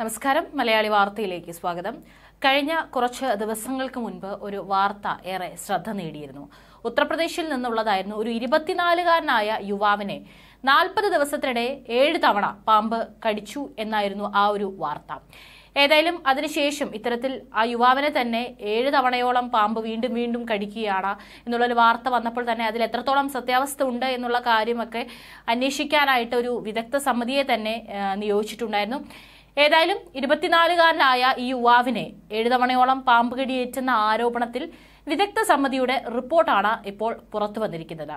നമസ്കാരം മലയാളി വാർത്തയിലേക്ക് സ്വാഗതം കഴിഞ്ഞ കുറച്ച് ദിവസങ്ങൾക്ക് മുൻപ് ഒരു വാർത്ത ഏറെ ശ്രദ്ധ നേടിയിരുന്നു ഉത്തർപ്രദേശിൽ നിന്നുള്ളതായിരുന്നു ഒരു ഇരുപത്തിനാലുകാരനായ യുവാവിനെ നാൽപ്പത് ദിവസത്തിനിടെ ഏഴ് തവണ പാമ്പ് കടിച്ചു എന്നായിരുന്നു ആ ഒരു വാർത്ത ഏതായാലും അതിനുശേഷം ഇത്തരത്തിൽ ആ യുവാവിനെ തന്നെ ഏഴ് തവണയോളം പാമ്പ് വീണ്ടും വീണ്ടും കടിക്കുകയാണ് എന്നുള്ളൊരു വാർത്ത വന്നപ്പോൾ തന്നെ അതിൽ എത്രത്തോളം സത്യാവസ്ഥ ഉണ്ട് എന്നുള്ള കാര്യമൊക്കെ അന്വേഷിക്കാനായിട്ട് ഒരു വിദഗ്ധ സമിതിയെ തന്നെ നിയോഗിച്ചിട്ടുണ്ടായിരുന്നു ഏതായാലും ഇരുപത്തിനാലുകാരനായ ഈ യുവാവിനെ ഏഴ് തവണയോളം പാമ്പ് കടിയേറ്റെന്ന ആരോപണത്തിൽ വിദഗ്ധ സമിതിയുടെ റിപ്പോർട്ടാണ് ഇപ്പോൾ പുറത്തു വന്നിരിക്കുന്നത്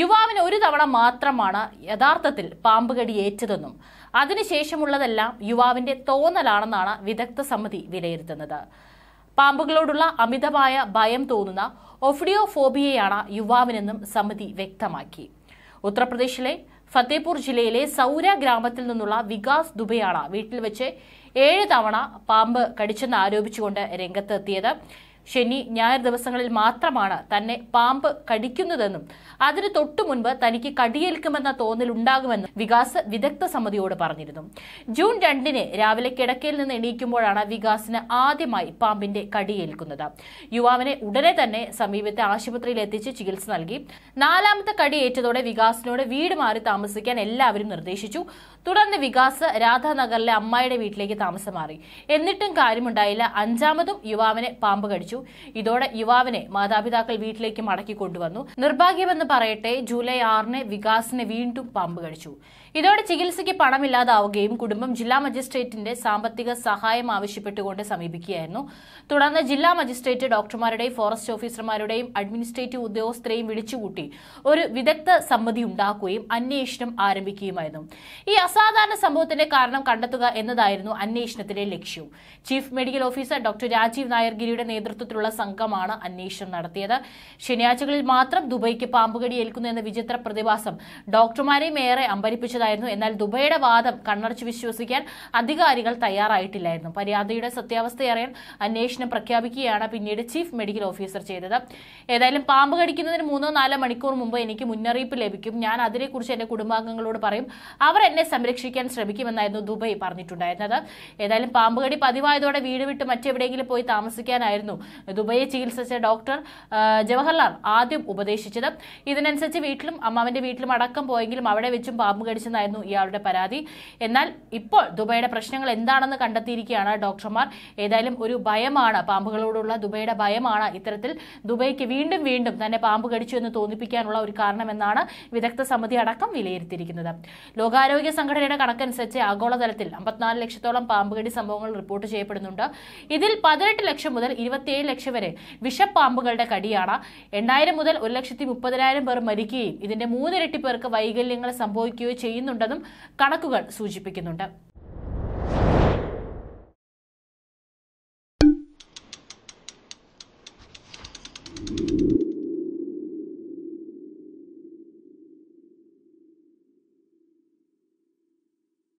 യുവാവിന് ഒരു തവണ മാത്രമാണ് യഥാർത്ഥത്തിൽ പാമ്പ് കടിയേറ്റതെന്നും അതിനുശേഷമുള്ളതെല്ലാം യുവാവിന്റെ തോന്നലാണെന്നാണ് വിദഗ്ധ സമിതി വിലയിരുത്തുന്നത് പാമ്പുകളോടുള്ള അമിതമായ ഭയം തോന്നുന്ന ഒഫിഡിയോഫോബിയയാണ് യുവാവിനെന്നും സമിതി വ്യക്തമാക്കി ഉത്തർപ്രദേശിലെ ഫത്തേപൂർ ജില്ലയിലെ സൗര ഗ്രാമത്തിൽ നിന്നുള്ള വികാസ് ദുബെയാണ് വീട്ടിൽ വെച്ച് ഏഴ് തവണ പാമ്പ് കടിച്ചെന്ന് ആരോപിച്ചുകൊണ്ട് രംഗത്തെത്തിയത് ശനി ഞായർ ദിവസങ്ങളിൽ മാത്രമാണ് തന്നെ പാമ്പ് കടിക്കുന്നതെന്നും അതിന് തൊട്ടു മുൻപ് തനിക്ക് കടിയേൽക്കുമെന്ന തോന്നൽ ഉണ്ടാകുമെന്നും വികാസ് വിദഗ്ധ സമിതിയോട് പറഞ്ഞിരുന്നു ജൂൺ രണ്ടിന് രാവിലെ കിടക്കയിൽ നിന്ന് എണീക്കുമ്പോഴാണ് വികാസിന് ആദ്യമായി പാമ്പിന്റെ കടിയേൽക്കുന്നത് യുവാവിനെ ഉടനെ തന്നെ സമീപത്തെ ആശുപത്രിയിൽ എത്തിച്ച് ചികിത്സ നൽകി നാലാമത്തെ കടി ഏറ്റതോടെ വികാസിനോട് വീട് മാറി താമസിക്കാൻ എല്ലാവരും നിർദ്ദേശിച്ചു തുടർന്ന് വികാസ് രാധാനഗറിലെ അമ്മായിയുടെ വീട്ടിലേക്ക് താമസം മാറി എന്നിട്ടും കാര്യമുണ്ടായില്ല അഞ്ചാമതും യുവാവിനെ പാമ്പ് കടിച്ചു മർദ്ദിച്ചു ഇതോടെ യുവാവിനെ മാതാപിതാക്കൾ വീട്ടിലേക്ക് മടക്കി കൊണ്ടുവന്നു നിർഭാഗ്യമെന്ന് പറയട്ടെ ജൂലൈ ആറിന് വികാസിനെ വീണ്ടും പാമ്പ് കഴിച്ചു ഇതോടെ ചികിത്സയ്ക്ക് പണമില്ലാതാവുകയും കുടുംബം ജില്ലാ മജിസ്ട്രേറ്റിന്റെ സാമ്പത്തിക സഹായം ആവശ്യപ്പെട്ടുകൊണ്ട് സമീപിക്കുകയായിരുന്നു തുടർന്ന് ജില്ലാ മജിസ്ട്രേറ്റ് ഡോക്ടർമാരുടെയും ഫോറസ്റ്റ് ഓഫീസർമാരുടെയും അഡ്മിനിസ്ട്രേറ്റീവ് ഉദ്യോഗസ്ഥരെയും വിളിച്ചുകൂട്ടി ഒരു വിദഗ്ധ സമിതി ഉണ്ടാക്കുകയും അന്വേഷണം ആരംഭിക്കുകയുമായിരുന്നു ഈ അസാധാരണ സംഭവത്തിന്റെ കാരണം കണ്ടെത്തുക എന്നതായിരുന്നു അന്വേഷണത്തിലെ ലക്ഷ്യം chief medical officer doctor Rajeev നായർഗിരിയുടെ നേതൃത്വം നേതൃത്വത്തിലുള്ള സംഘമാണ് അന്വേഷണം നടത്തിയത് ശനിയാഴ്ചകളിൽ മാത്രം ദുബൈക്ക് പാമ്പുകടി ഏൽക്കുന്നു എന്ന വിചിത്ര പ്രതിഭാസം ഡോക്ടർമാരെയും ഏറെ അമ്പരിപ്പിച്ചതായിരുന്നു എന്നാൽ ദുബൈയുടെ വാദം കണ്ണടച്ച് വിശ്വസിക്കാൻ അധികാരികൾ തയ്യാറായിട്ടില്ലായിരുന്നു പരാതിയുടെ സത്യാവസ്ഥ അറിയാൻ അന്വേഷണം പ്രഖ്യാപിക്കുകയാണ് പിന്നീട് ചീഫ് മെഡിക്കൽ ഓഫീസർ ചെയ്തത് ഏതായാലും പാമ്പ് കടിക്കുന്നതിന് മൂന്നോ നാലോ മണിക്കൂർ മുമ്പ് എനിക്ക് മുന്നറിയിപ്പ് ലഭിക്കും ഞാൻ അതിനെക്കുറിച്ച് എന്റെ കുടുംബാംഗങ്ങളോട് പറയും അവർ എന്നെ സംരക്ഷിക്കാൻ ശ്രമിക്കുമെന്നായിരുന്നു ദുബൈ പറഞ്ഞിട്ടുണ്ടായിരുന്നത് ഏതായാലും പാമ്പുകടി പതിവായതോടെ വീട് വിട്ട് മറ്റെവിടെയെങ്കിലും പോയി താമസിക്കാനായിരുന്നു ദുബൈയെ ചികിത്സിച്ച ഡോക്ടർ ജവഹർലാൽ ആദ്യം ഉപദേശിച്ചത് ഇതിനനുസരിച്ച് വീട്ടിലും അമ്മാവന്റെ വീട്ടിലും അടക്കം പോയെങ്കിലും അവിടെ വെച്ചും പാമ്പ് കടിച്ചെന്നായിരുന്നു ഇയാളുടെ പരാതി എന്നാൽ ഇപ്പോൾ ദുബൈയുടെ പ്രശ്നങ്ങൾ എന്താണെന്ന് കണ്ടെത്തിയിരിക്കുകയാണ് ഡോക്ടർമാർ ഏതായാലും ഒരു ഭയമാണ് പാമ്പുകളോടുള്ള ദുബൈയുടെ ഭയമാണ് ഇത്തരത്തിൽ ദുബൈക്ക് വീണ്ടും വീണ്ടും തന്നെ പാമ്പ് കടിച്ചു എന്ന് തോന്നിപ്പിക്കാനുള്ള ഒരു കാരണമെന്നാണ് വിദഗ്ധ സമിതി അടക്കം വിലയിരുത്തിയിരിക്കുന്നത് ലോകാരോഗ്യ സംഘടനയുടെ കണക്കനുസരിച്ച് ആഗോളതലത്തിൽ അമ്പത്തിനാല് ലക്ഷത്തോളം പാമ്പുകടി സംഭവങ്ങൾ റിപ്പോർട്ട് ചെയ്യപ്പെടുന്നുണ്ട് ഇതിൽ പതിനെട്ട് ലക്ഷം മുതൽ ഇരുപത്തി ഏഴ് ലക്ഷം വരെ വിഷപ്പാമ്പുകളുടെ കടിയാണ് എണ്ണായിരം മുതൽ ഒരു ലക്ഷത്തി മുപ്പതിനായിരം പേർ മരിക്കുകയും ഇതിന്റെ മൂന്നിരട്ടി പേർക്ക് വൈകല്യങ്ങൾ സംഭവിക്കുകയോ ചെയ്യുന്നുണ്ടെന്നും കണക്കുകൾ സൂചിപ്പിക്കുന്നുണ്ട്